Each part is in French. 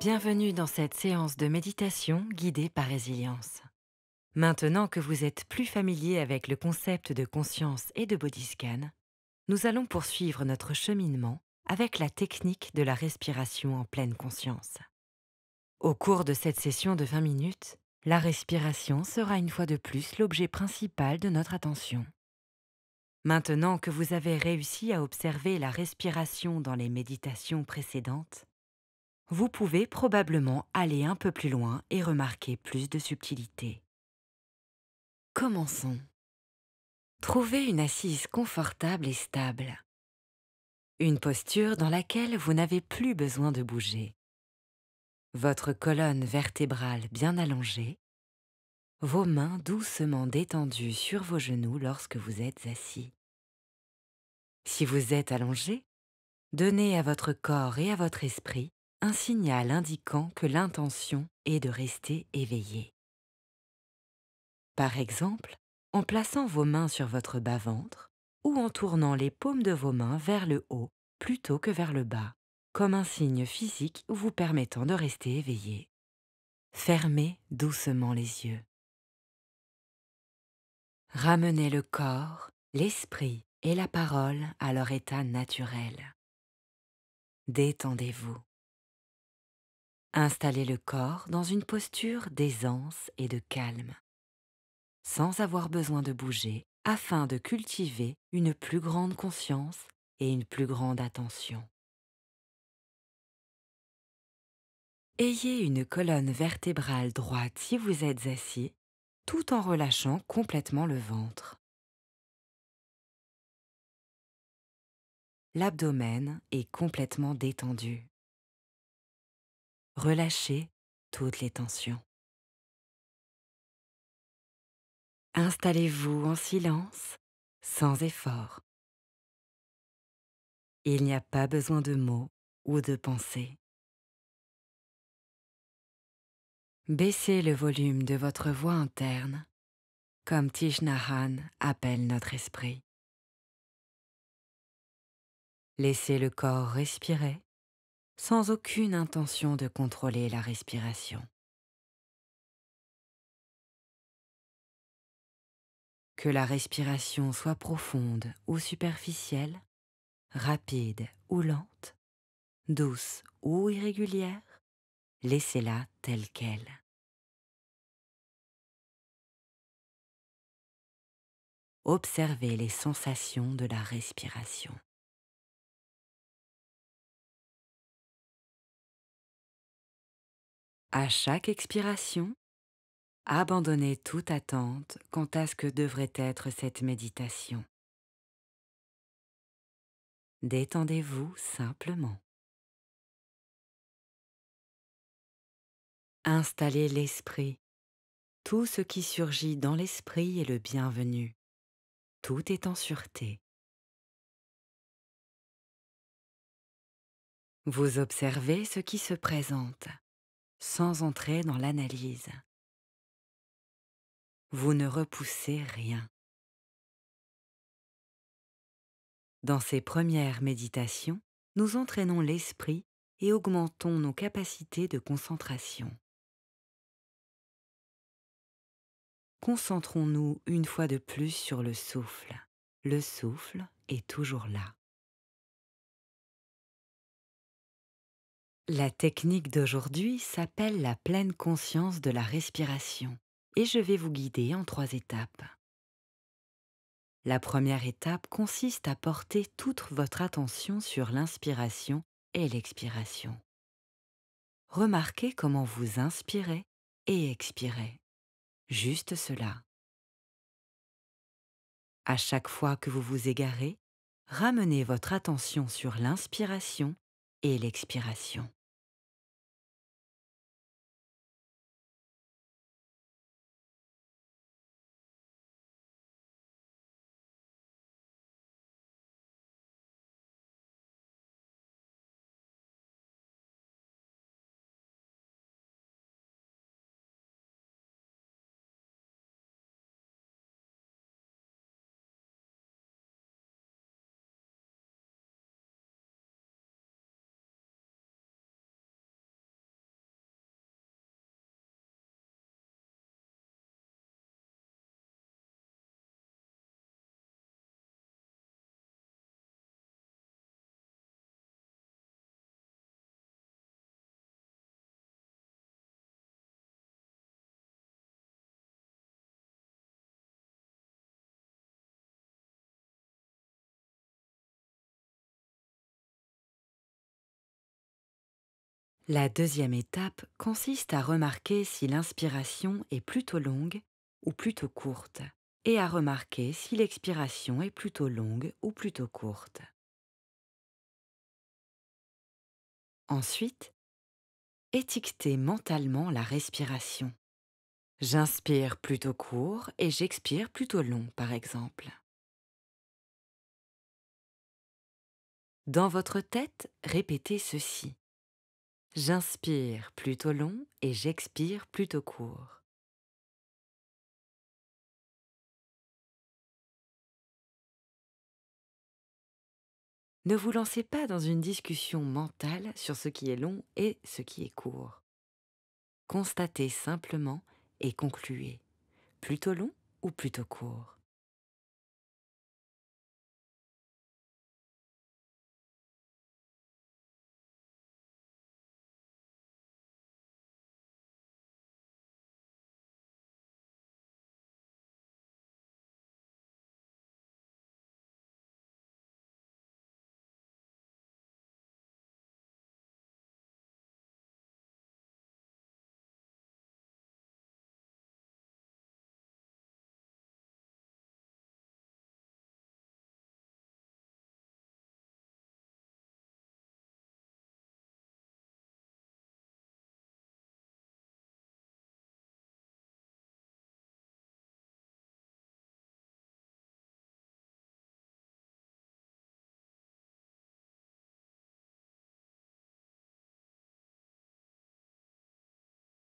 Bienvenue dans cette séance de méditation guidée par résilience. Maintenant que vous êtes plus familier avec le concept de conscience et de scan, nous allons poursuivre notre cheminement avec la technique de la respiration en pleine conscience. Au cours de cette session de 20 minutes, la respiration sera une fois de plus l'objet principal de notre attention. Maintenant que vous avez réussi à observer la respiration dans les méditations précédentes, vous pouvez probablement aller un peu plus loin et remarquer plus de subtilité. Commençons. Trouvez une assise confortable et stable. Une posture dans laquelle vous n'avez plus besoin de bouger. Votre colonne vertébrale bien allongée. Vos mains doucement détendues sur vos genoux lorsque vous êtes assis. Si vous êtes allongé, donnez à votre corps et à votre esprit un signal indiquant que l'intention est de rester éveillé. Par exemple, en plaçant vos mains sur votre bas-ventre ou en tournant les paumes de vos mains vers le haut plutôt que vers le bas, comme un signe physique vous permettant de rester éveillé. Fermez doucement les yeux. Ramenez le corps, l'esprit et la parole à leur état naturel. Détendez-vous. Installez le corps dans une posture d'aisance et de calme, sans avoir besoin de bouger afin de cultiver une plus grande conscience et une plus grande attention. Ayez une colonne vertébrale droite si vous êtes assis, tout en relâchant complètement le ventre. L'abdomen est complètement détendu. Relâchez toutes les tensions. Installez-vous en silence, sans effort. Il n'y a pas besoin de mots ou de pensées. Baissez le volume de votre voix interne, comme Tishnahan appelle notre esprit. Laissez le corps respirer sans aucune intention de contrôler la respiration. Que la respiration soit profonde ou superficielle, rapide ou lente, douce ou irrégulière, laissez-la telle qu'elle. Observez les sensations de la respiration. À chaque expiration, abandonnez toute attente quant à ce que devrait être cette méditation. Détendez-vous simplement. Installez l'esprit. Tout ce qui surgit dans l'esprit est le bienvenu. Tout est en sûreté. Vous observez ce qui se présente sans entrer dans l'analyse. Vous ne repoussez rien. Dans ces premières méditations, nous entraînons l'esprit et augmentons nos capacités de concentration. Concentrons-nous une fois de plus sur le souffle. Le souffle est toujours là. La technique d'aujourd'hui s'appelle la pleine conscience de la respiration et je vais vous guider en trois étapes. La première étape consiste à porter toute votre attention sur l'inspiration et l'expiration. Remarquez comment vous inspirez et expirez. Juste cela. À chaque fois que vous vous égarez, ramenez votre attention sur l'inspiration et l'expiration. La deuxième étape consiste à remarquer si l'inspiration est plutôt longue ou plutôt courte, et à remarquer si l'expiration est plutôt longue ou plutôt courte. Ensuite, étiquetez mentalement la respiration. J'inspire plutôt court et j'expire plutôt long, par exemple. Dans votre tête, répétez ceci. J'inspire plutôt long et j'expire plutôt court. Ne vous lancez pas dans une discussion mentale sur ce qui est long et ce qui est court. Constatez simplement et concluez. Plutôt long ou plutôt court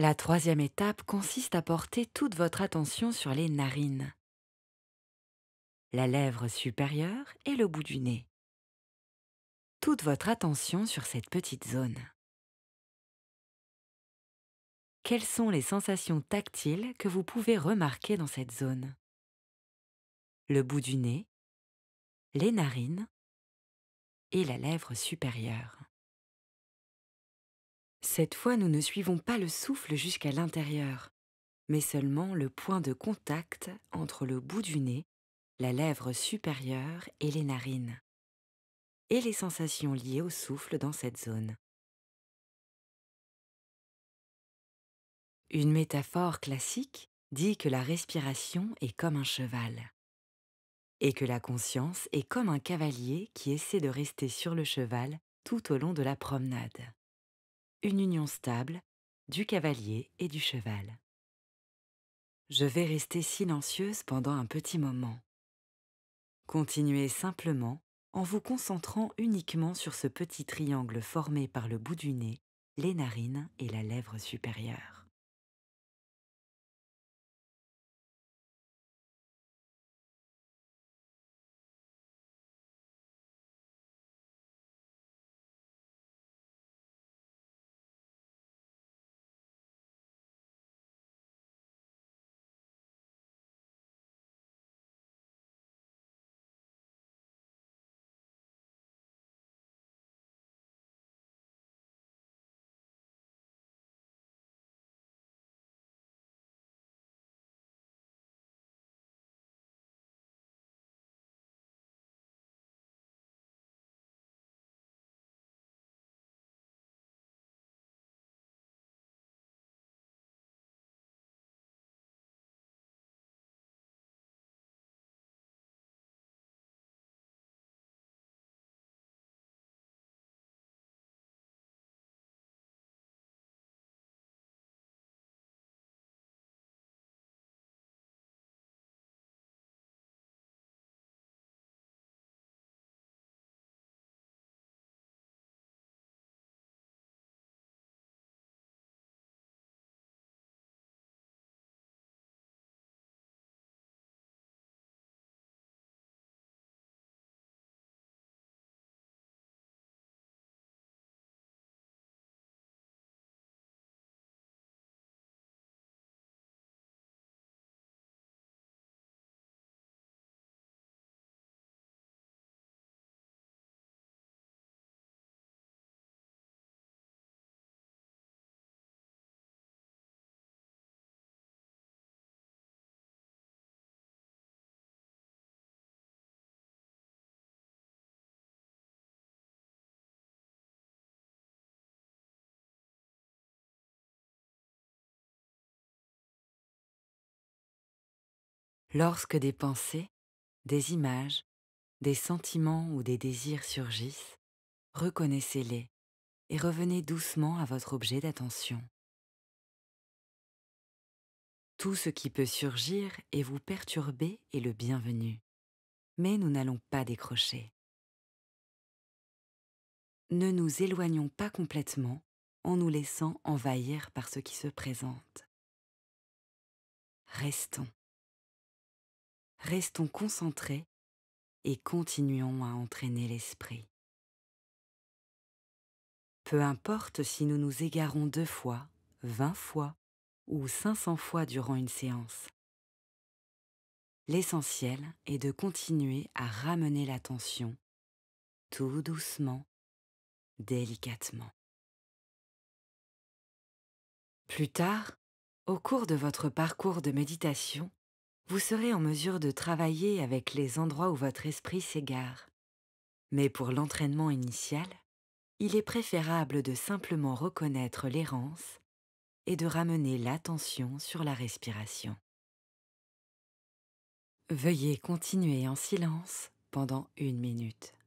La troisième étape consiste à porter toute votre attention sur les narines, la lèvre supérieure et le bout du nez. Toute votre attention sur cette petite zone. Quelles sont les sensations tactiles que vous pouvez remarquer dans cette zone Le bout du nez, les narines et la lèvre supérieure. Cette fois, nous ne suivons pas le souffle jusqu'à l'intérieur, mais seulement le point de contact entre le bout du nez, la lèvre supérieure et les narines, et les sensations liées au souffle dans cette zone. Une métaphore classique dit que la respiration est comme un cheval, et que la conscience est comme un cavalier qui essaie de rester sur le cheval tout au long de la promenade une union stable du cavalier et du cheval. Je vais rester silencieuse pendant un petit moment. Continuez simplement en vous concentrant uniquement sur ce petit triangle formé par le bout du nez, les narines et la lèvre supérieure. Lorsque des pensées, des images, des sentiments ou des désirs surgissent, reconnaissez-les et revenez doucement à votre objet d'attention. Tout ce qui peut surgir et vous perturber est le bienvenu, mais nous n'allons pas décrocher. Ne nous éloignons pas complètement en nous laissant envahir par ce qui se présente. Restons restons concentrés et continuons à entraîner l'esprit. Peu importe si nous nous égarons deux fois, vingt fois ou cinq cents fois durant une séance. L'essentiel est de continuer à ramener l'attention, tout doucement, délicatement. Plus tard, au cours de votre parcours de méditation, vous serez en mesure de travailler avec les endroits où votre esprit s'égare. Mais pour l'entraînement initial, il est préférable de simplement reconnaître l'errance et de ramener l'attention sur la respiration. Veuillez continuer en silence pendant une minute.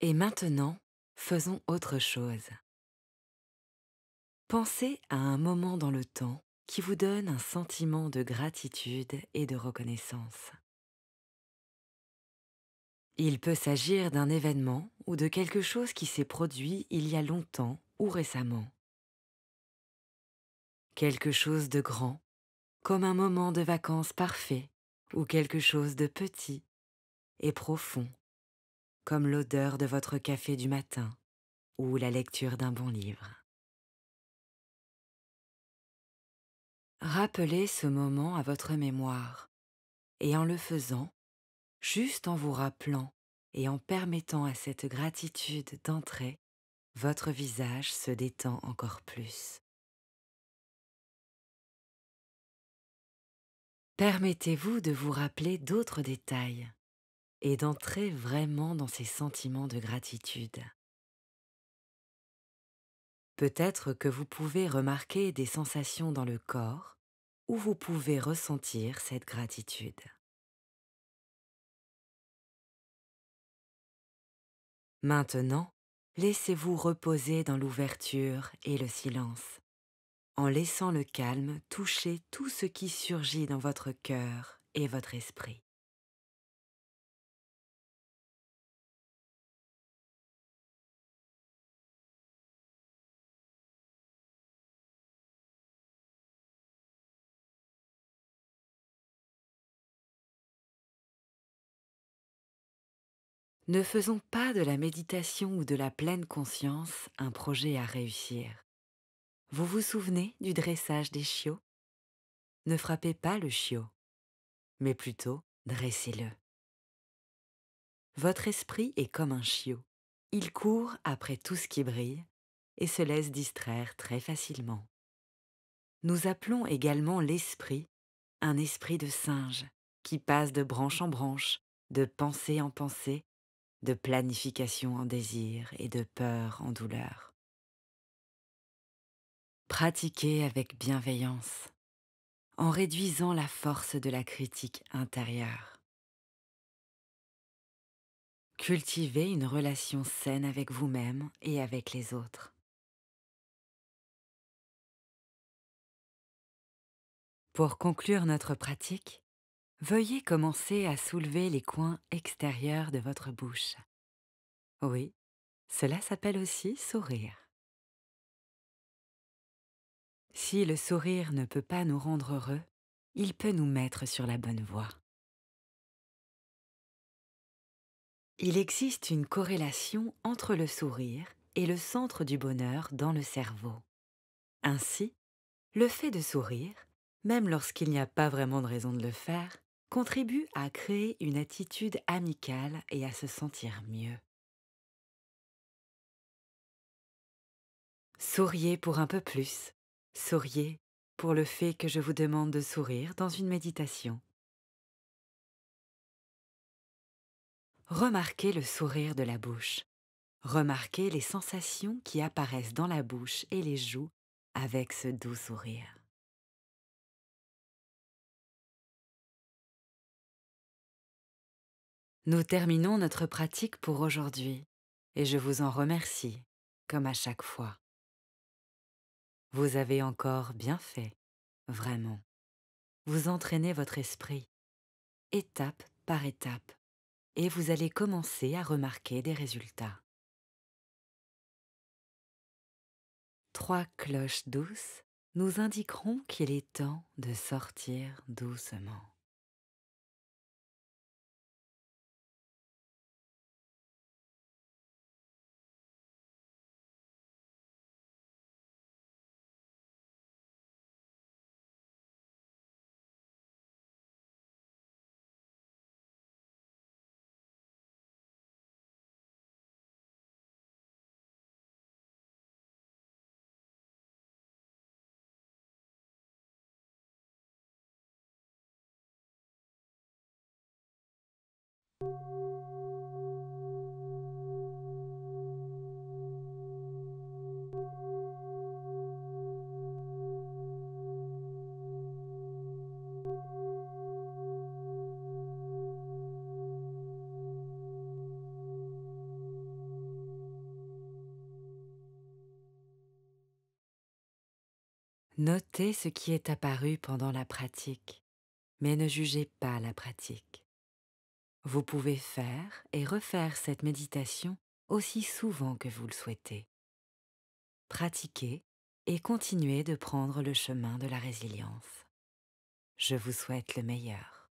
Et maintenant, faisons autre chose. Pensez à un moment dans le temps qui vous donne un sentiment de gratitude et de reconnaissance. Il peut s'agir d'un événement ou de quelque chose qui s'est produit il y a longtemps ou récemment. Quelque chose de grand, comme un moment de vacances parfait, ou quelque chose de petit et profond comme l'odeur de votre café du matin ou la lecture d'un bon livre. Rappelez ce moment à votre mémoire et en le faisant, juste en vous rappelant et en permettant à cette gratitude d'entrer, votre visage se détend encore plus. Permettez-vous de vous rappeler d'autres détails et d'entrer vraiment dans ces sentiments de gratitude. Peut-être que vous pouvez remarquer des sensations dans le corps où vous pouvez ressentir cette gratitude. Maintenant, laissez-vous reposer dans l'ouverture et le silence, en laissant le calme toucher tout ce qui surgit dans votre cœur et votre esprit. Ne faisons pas de la méditation ou de la pleine conscience un projet à réussir. Vous vous souvenez du dressage des chiots Ne frappez pas le chiot, mais plutôt dressez-le. Votre esprit est comme un chiot. Il court après tout ce qui brille et se laisse distraire très facilement. Nous appelons également l'esprit un esprit de singe qui passe de branche en branche, de pensée en pensée, de planification en désir et de peur en douleur. Pratiquez avec bienveillance, en réduisant la force de la critique intérieure. Cultivez une relation saine avec vous-même et avec les autres. Pour conclure notre pratique, Veuillez commencer à soulever les coins extérieurs de votre bouche. Oui, cela s'appelle aussi sourire. Si le sourire ne peut pas nous rendre heureux, il peut nous mettre sur la bonne voie. Il existe une corrélation entre le sourire et le centre du bonheur dans le cerveau. Ainsi, le fait de sourire, même lorsqu'il n'y a pas vraiment de raison de le faire, contribue à créer une attitude amicale et à se sentir mieux. Souriez pour un peu plus. Souriez pour le fait que je vous demande de sourire dans une méditation. Remarquez le sourire de la bouche. Remarquez les sensations qui apparaissent dans la bouche et les joues avec ce doux sourire. Nous terminons notre pratique pour aujourd'hui et je vous en remercie, comme à chaque fois. Vous avez encore bien fait, vraiment. Vous entraînez votre esprit, étape par étape, et vous allez commencer à remarquer des résultats. Trois cloches douces nous indiqueront qu'il est temps de sortir doucement. Notez ce qui est apparu pendant la pratique, mais ne jugez pas la pratique. Vous pouvez faire et refaire cette méditation aussi souvent que vous le souhaitez. Pratiquez et continuez de prendre le chemin de la résilience. Je vous souhaite le meilleur.